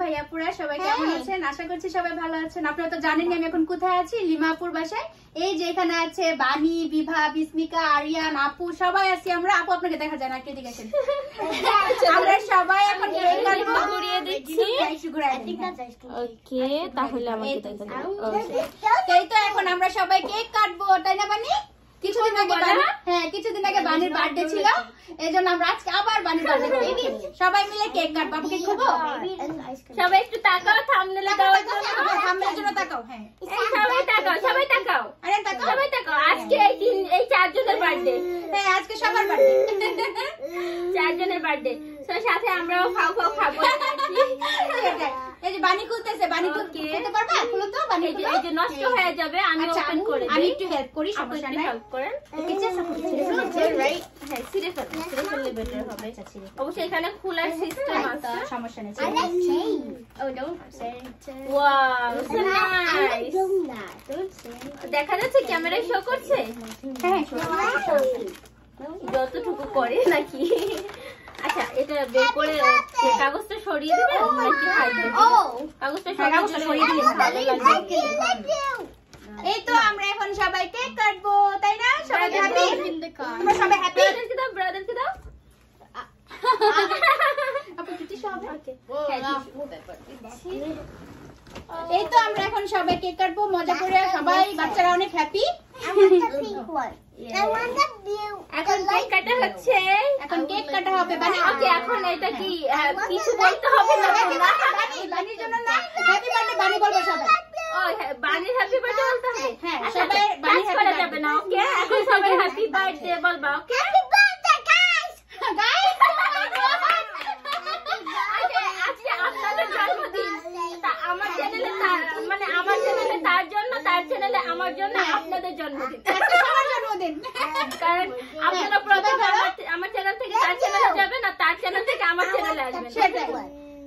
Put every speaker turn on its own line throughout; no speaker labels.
ভাইয়াপুরা সবাই হ্যাঁ। কেমন আছেন আশা করছি সবাই ভালো আছেন আপনারা তো জানেন আমি এখন কোথায় আছি লিমাপুর বাসায় এই যে এখানে আছে বানি বিভা বিস্মিকা আরিয়ান আপু সবাই আছি আমরা আপু আপনাকে দেখা যায় না কে দিকে আছেন আমরা সবাই এখন হ্যাঁ। তো এখন আমরা সবাই কেক কাটবো তাই না বানি কিছুদিন আগে হ্যাঁ কিছুদিন আগে বানির বার্থডে ছিল এই জন্য আমরা আজকে আবার বানির বার্থডে সবাই মিলে কেক কাটবো আমি কেক হ্যাঁ। সবাই একটু তাকাও থামনেলে দাও থামনেলের জন্য তাকাও হ্যাঁ সবাই তাকাও সবাই তাকাও আরে তাকাও সবাই তাকাও আজকে এই তিন এই চারজনের বার্থডে হ্যাঁ আজকে সবার বার্থডে চারজনের বার্থডে সাথে আমরাও খাও খাও খাবো হ্যাঁ, হ্যাঁ। এই যে বানি খুলতেছে বানি খুলতে খুলো তো বানি এই যে নষ্ট হয়ে যাবে আমি ওপেন আচ্ছা, করে আমি একটু হেল্প করি হেল্প করেন রাইট হ্যাঁ সিরে ফেলতে সিরে ফেললে বেটার হবে আচ্ছা, অবশ্যই এখানে খোলার সিস্টেম আছে সমস্যা নেই দেখা যাচ্ছে ক্যামেরায় শো করছে হ্যাঁ, হ্যাঁ যতটুকু করে নাকি আচ্ছা এটা বের করে কাগজটা সরিয়ে oh নাকি হাইড oh! কাগজটা সরিয়ে ভালো এই তো আমরা এখন সবাই কেক কাটবো তাই না সবাই হ্যাপি তোমরা সবাই হ্যাপি ব্রাদারকে দাও ব্রাদারকে দাও এই তো আমরা এখন সবাই কেক কাটবো মজা করে সবাই বাচ্চারা অনেক হ্যাপি এখন কেক কাটা হবে মানে এখন এটা কি কিছু বলতে হবে না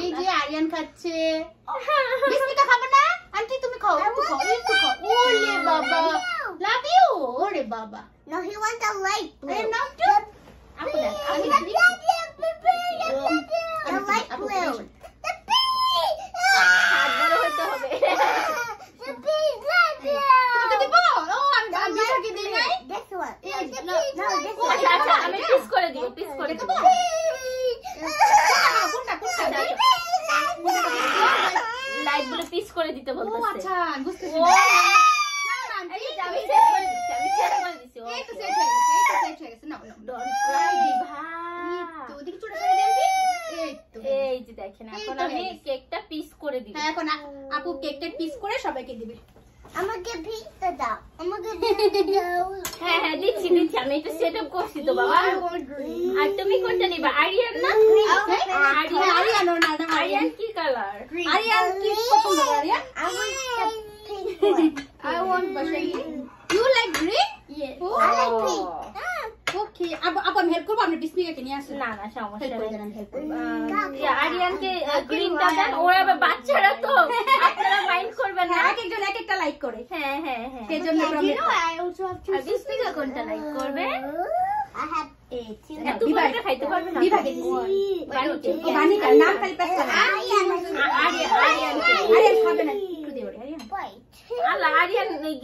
এই যে আরিয়ান খাচ্ছে বিস্মিতা খাবে না আন্টি তুমি খাও একটু খাও একটু খাও ওরে বাবা লাভ ইউ ওরে বাবা no he want a light I am not to আপনি আপনি আমি পিস করে দিই পিস করে দিই করে দিবে হ্যাঁ, এখন আপু কেকটা পিস করে সবাইকে দিবে আমাকে ভিজতে দাও আমাকে দাও হ্যাঁ হ্যাঁ দিচ্ছি দিচ্ছি আমি এটা সেট করছি তো বাবা আর তুমি কোনটা নিবা আরিয়ান না আরিয়ান আরিয়ান ওর না আরিয়ান কি কালার আরিয়ান কি পছন্দ Aryan I want pink. I want pink. You like green? Yes. Oh. I like okay আবার আবার হেল্প করব আপনি ডিসমিকাকে নিয়ে আসুন না না সমস্যা নেই হেল্প করব আরিয়ানকে গ্রিনটা দেন ওরা আবার বাচ্চারা তো আপনারা মাইন্ড করবেন না এক একজন এক একটা লাইক করে হ্যাঁ হ্যাঁ হ্যাঁ সেজন্য problem I also have to ডিসমিকা কোনটা লাইক করবে আই হ্যাভ আরিয়ান আরিয়ান খাবে না একটু দিয়ে আরিয়ান হ্যাঁ। বাচ্চাদের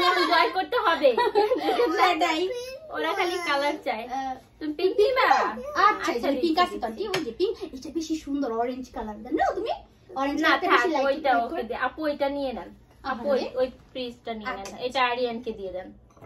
মন জয় করতে হবে ওরা খালি কালার চায় আচ্ছা, আচ্ছা, বেশি সুন্দর অরেঞ্জ কালার তুমি আপু ওইটা নিয়ে নেন আপু ওই ফ্রিজটা নিয়ে নেন আচ্ছা। এটা আরিয়ানকে দিয়ে দেন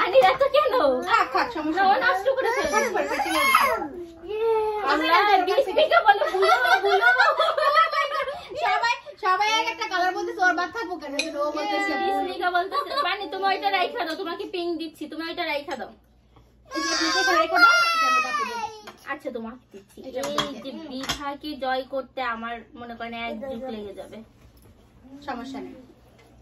রানী রাত কেন ওইটা রাইখা দাও তোমাকে পিঙ্ক দিচ্ছি তুমি ওইটা রাইখা দাও আচ্ছা তোমাকে দিচ্ছি এই যে জয় করতে আমার মনে করেন এক যুগ লেগে যাবে সমস্যা নেই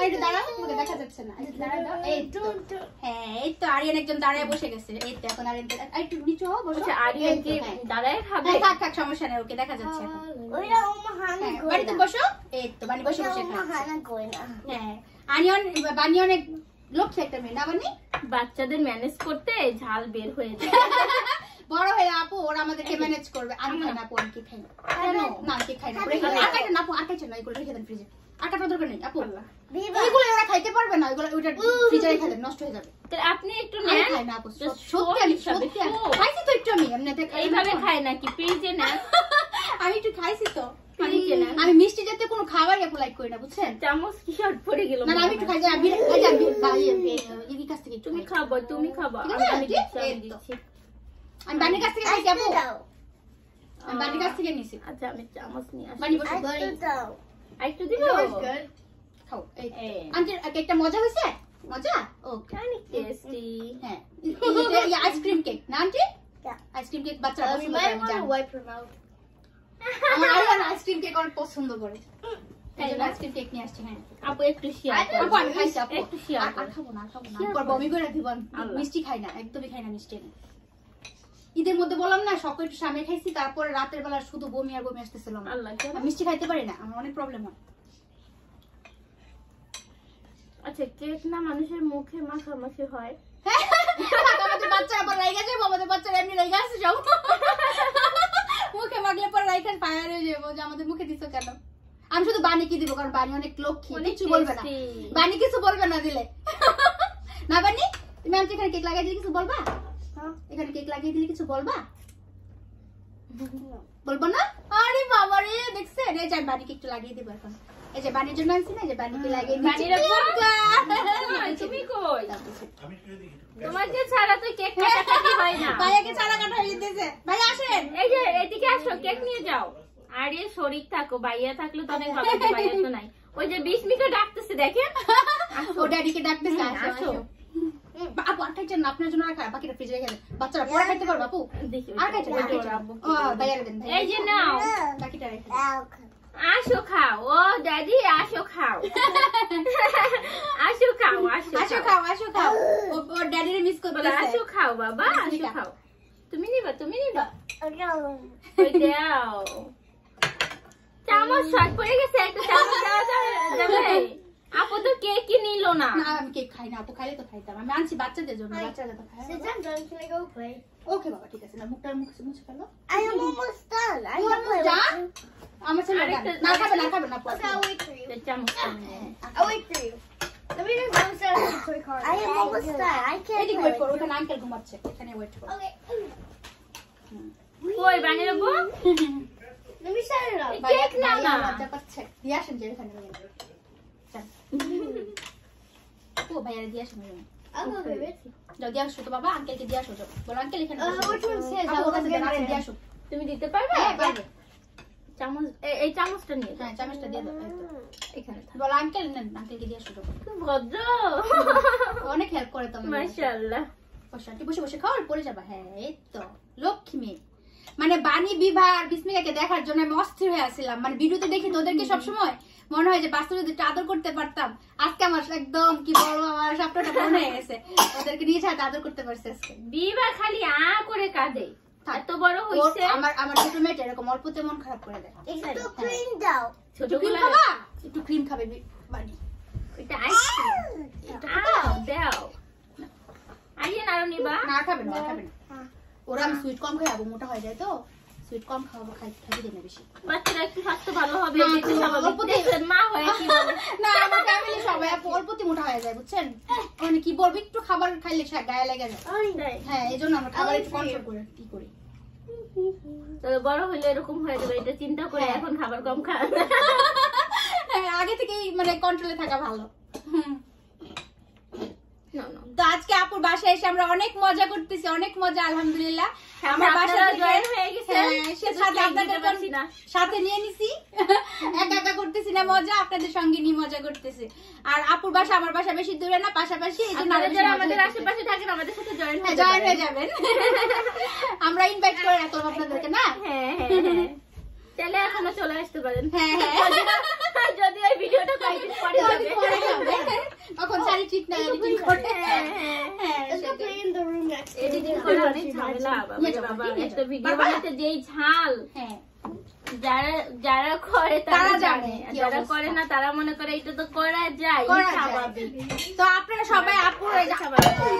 একটা মেয়ে না বানি বাচ্চাদের ম্যানেজ করতে ঝাল বের হয়ে যায় বড় হয়ে আপু ওরা আমাদেরকে ম্যানেজ করবে আমি খাই না আপু আমি কি খাই না না কি খাই না আর খাই না আপু আর খাইছে না এগুলো রেখে দেন ফ্রিজে আটাটা দরকার নেই আপু এগুলো ওরা খাইতে পারবে না এগুলো ওইটা ফ্রিজারে খেলে নষ্ট হয়ে যাবে তাহলে আপনি একটু নেন খাই না আপু সত্যি আমি সত্যি খাইছি তো একটু আমি এমনিতে এইভাবে খাই নাকি পেজে না আমি একটু খাইছি তো আমি মিষ্টি জাতীয় কোনো খাবার আপু লাইক করি না বুঝছেন চামচ কি শর্ট পড়ে গেল না আমি একটু খাই যা আমি খাই যা ইয়ে, কাছ থেকে তুমি খাবো তুমি খাবো আমি দিচ্ছি আমি বানির কাছ থেকে খাই যাবো বানির কাছ থেকে নিছি আচ্ছা আমি চামচ নিয়ে আসি বানি বসে দাও আরেকটু দিব গুড খাও এই কেকটা মজা মজা টেস্টি হ্যাঁ এটা আইসক্রিম কেক না আন্টি আইসক্রিম কেক বাচ্চারা uh, পছন্দ
করে আমি আমার আইসক্রিম
কেক অনেক পছন্দ করে আইসক্রিম কেক নিয়ে আসছি হ্যাঁ আপু একটু শেয়ার আপু আমি খাইছি আপু একটু শেয়ার খাবো না খাবো না বমি করে দিব মিষ্টি খাই না একদমই খাই না মিষ্টি ঈদের মধ্যে বললাম না সকাল একটু সামনে খাইছি তারপরে রাতের বেলা শুধু বমি আর বমি আসতেছিল মিষ্টি খাইতে পারি না আমার অনেক প্রবলেম হয় আচ্ছা কেক না মানুষের মুখে মাখামাখি হয় আমাদের মুখে কেন আমি শুধু কারণ অনেক বলবে কিছু বলবে না দিলে না বানি তুমি এখানে কেক লাগাই কিছু বলবা এখানে কেক লাগিয়ে দিলে কিছু বলবা বলবো না আরে বাবা রে দেখছে রে যাই লাগিয়ে দিব এখন এই যে বাড়ির জন্য আনছি না যে বাড়িকে লাগিয়ে দিচ্ছি তুমি কই ছাড়া তো কেক কাটা হয় না ভাইয়াকে ছাড়া কাটা হয়ে ভাই আসেন এই যে এদিকে আসো কেক নিয়ে যাও আরে শরীর থাকো ভাইয়া থাকলে তো অনেক ভালো ভাইয়া তো নাই ওই যে বিশ মিনিট ডাকতেছে দেখেন ও ড্যাডিকে ডাকতেছে হ্যাঁ, আসো আর খাইছেন না আপনার জন্য রাখা বাকিটা ফ্রিজে রেখে বাচ্চারা পরে খাইতে পারবে আপু আর খাইছেন ও বাইরে দেন এই যে নাও বাকিটা রেখে আসো খাও ও দাদি আসো খাও আসো খাও আসো আসো খাও আসো খাও ও ড্যাডিরে মিস করবে আসো খাও বাবা আসো খাও তুমি নিবা তুমি নিবা ওই দাও
চামচ শর্ট পড়ে গেছে একটা চামচ দাও যাবে
আপু তো কেকই নিল না আমি কেক খাই না আপু খাইলে তো খাইতাম আমি আনছি বাচ্চাদের জন্য বাচ্চারা তো খায় সেজান ড্রয়িং খেলে গো খাই ওকে বাবা ঠিক আছে না মুখটার মুখ মুছে ফেলো I am almost done I am almost done আমার ছেলে না খাবে না খাবে না আপু আই ওয়েট ফর ইউ চামচ I wait for you Let me just go set up the toy car. I am almost done. I can't. Wait, wait for it. Uncle ঘুমাচ্ছে এখানে ওয়েট করো Okay. কই বানিয়ে দেবো Let me set it up. Cake না না. আচ্ছা আচ্ছা. দিয়ে আসেন যে এখানে ভদ্র অনেক বসে বসে খাও হ্যাঁ এই তো লক্ষ্মী মানে বাণী বিভা আর বিস্মিকাকে দেখার জন্য আমি অস্থির হয়ে আসছিলাম মানে ভিডিওতে দেখি তোদেরকে সবসময় মনে হয় যে বাস্তব যদি আদর করতে পারতাম আজকে আমার একদম কি বড় আমার সবটা মনে হয়ে গেছে ওদেরকে নিয়ে হাতে আদর করতে পারছে আজকে বিবা খালি আ করে কাঁদে এত বড় আমার আমার ছোট মেয়েটা এরকম অল্পতে মন খারাপ করে দেয় একটু ক্রিম দাও ক্রিম খাবা একটু ক্রিম খাবে বাড়ি আইসক্রিম দাও আইয়ে না খাবে না খাবে না হ্যাঁ। ওরা আমি সুইট হ্যাঁ। কম খাই আবু মোটা হয়ে যায় তো সুইট কম খাওয়াবো বেশি বাচ্চারা একটু ভালো হবে মা হয়ে হ্যাঁ, কি না আমার ফ্যামিলি সবাই মোটা হয়ে যায় বুঝছেন মানে কি বলবো একটু খাবার খাইলে গায়ে লেগে যায় হ্যাঁ এই জন্য আমরা খাবার একটু কন্ট্রোল করে কি করি বড় হলে এরকম হয়ে যাবে এটা চিন্তা করে হ্যাঁ। এখন খাবার কম খান হ্যাঁ, আগে থেকেই মানে কন্ট্রোলে থাকা ভালো হুম তো আজকে আপুর বাসায় এসে আমরা অনেক মজা করতেছি অনেক মজা আলহামদুলিল্লাহ আমার বাসা জয়েন হয়ে গেছে হ্যাঁ, সাথে আপনাদের সাথে নিয়ে নিছি একা একা করতেছি না মজা আপনাদের সঙ্গে নিয়ে মজা করতেছি আর আপুর বাসা আমার বাসা বেশি দূরে না পাশাপাশি যারা আমাদের আশেপাশে থাকেন আমাদের সাথে জয়েন হ্যাঁ, হয়ে জয়েন হয়ে যাবেন আমরা ইনভাইট করে রাখলাম আপনাদেরকে না হ্যাঁ, হ্যাঁ হ্যাঁ তাহলে এখনো চলে আসতে পারেন হ্যাঁ হ্যাঁ যদি ওই ভিডিওটা কয়েকদিন পরে যাবে তখন শাড়ি ঠিক না হ্যাঁ, হ্যাঁ, হ্যাঁ, এডিটিং করে এডিটিং করে অনেক ঝামেলা বাবা একটা ভিডিও বানাতে যেই ঝাল হ্যাঁ যারা যারা করে তারা জানে যারা করে না তারা মনে করে এটা তো করা যায় তো আপনারা সবাই আপুর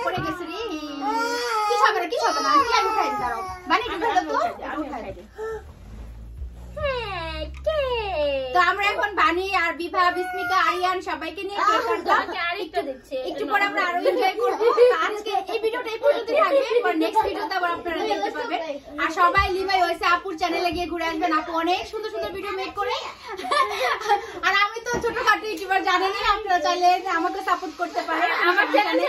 পড়ে গেছে রে কি হবে কি হবে না কি আমি খাই দাঁড়াও বানিয়ে তো তো আমরা এখন বানি আর বিভা বিস্মিকা আরিয়ান সবাইকে নিয়ে কেক আচ্ছা, একটু পরে আমরা আরো এনজয় করব আজকে এই ভিডিওটা এই পর্যন্তই থাকবে নেক্সট ভিডিওতে আবার আপনারা দেখতে পাবেন আর সবাই লিভাই হইছে আপুর চ্যানেলে গিয়ে ঘুরে আসবেন আপু অনেক সুন্দর সুন্দর ভিডিও মেক করে আর আমি তো ছোটখাটো ইউটিউবার জানি আপনারা চাইলে আমাকে সাপোর্ট করতে পারেন আমার চ্যানেলে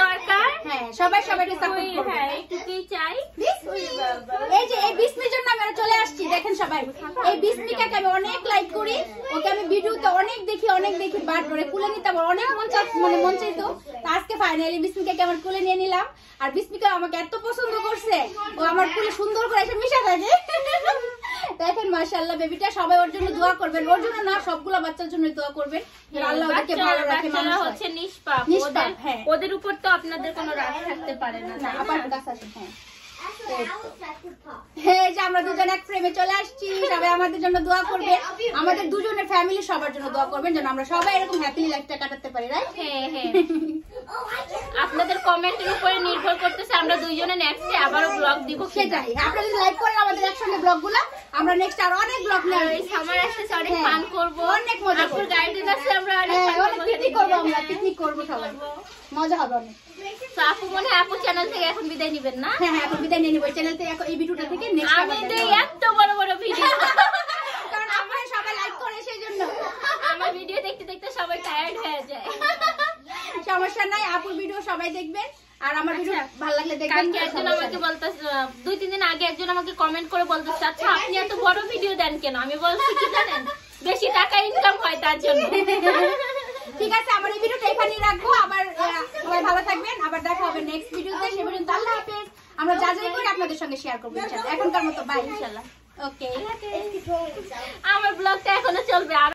হ্যাঁ, হ্যাঁ, এই যে এই চলে আসছি দেখেন সবাই এই আমি অনেক লাইক করি ওকে আমি ভিডিওতে অনেক দেখি অনেক দেখি বার করে নিতে অনেক মন মানে মন তো ফাইনালি নিয়ে নিলাম আর বিসমিকা আমাকে এত পছন্দ করছে ও আমার ফুলে সুন্দর করে এসে মিশা থাকে মাশাআল্লাহ বেবিটা সবাই ওর জন্য দোয়া করবেন ওর জন্য না সবগুলা বাচ্চার জন্য দোয়া করবেন হ্যাঁ, আল্লাহ ভালো রাখে মানুষ হচ্ছে নিষ্পাপ ওদের হ্যাঁ ওদের উপর তো আপনাদের কোনো রাগ থাকতে পারে না না কাছে হ্যাঁ, হ্যাঁ। যে আমরা এক চলে আসছি আমাদের জন্য দোয়া করবে আমাদের দুজনের ফ্যামিলি সবার জন্য দোয়া করবেন যেন আমরা সবাই এরকম হ্যাপি লাইফটা কাটাতে পারি রাইট হ্যাঁ, আপনাদের কমেন্টের উপরে নির্ভর করতেছে আমরা দুইজনে নেক্সট আবারও ব্লগ দিব সেটাই আপনারা যদি লাইক করেন আমাদের একসাথে ব্লগগুলো আমরা নেক্সট আর অনেক ব্লগ নিয়ে এই সামার আসছে অনেক পান হ্যাঁ। করব অনেক মজা করব গাইডে যাচ্ছে আমরা অনেক পিকনিক হ্যাঁ, করব আমরা পিকনিক করব সবাই মজা হবে অনেক হ্যাঁ, আমরা সবাই লাইক করে সেই জন্য আমার ভিডিও দেখতে দেখতে সবাই টায়ার্ড হয়ে যায় সমস্যা নাই আপুর ভিডিও সবাই দেখবেন আর আমার ভিডিও আচ্ছা, ভালো লাগলে দেখবেন কালকে একজন আমাকে বলতাছে দুই তিন দিন আগে একজন আমাকে কমেন্ট করে বলতাছে আচ্ছা হ্যাঁ, আপনি এত হ্যাঁ। বড় ভিডিও দেন কেন আমি বলছি কি জানেন বেশি টাকা ইনকাম হয় তার জন্য ঠিক আছে আমার এই ভিডিওটা এখানেই রাখবো আবার সবাই ভালো থাকবেন আবার দেখা হবে নেক্সট ভিডিওতে সে পর্যন্ত আল্লাহ হাফেজ আমরা যা যাই করি আপনাদের সঙ্গে শেয়ার করবো ইনশাআল্লাহ এখনকার মতো বাই ইনশাআল্লাহ ওকে আমার ব্লগটা এখনো চলবে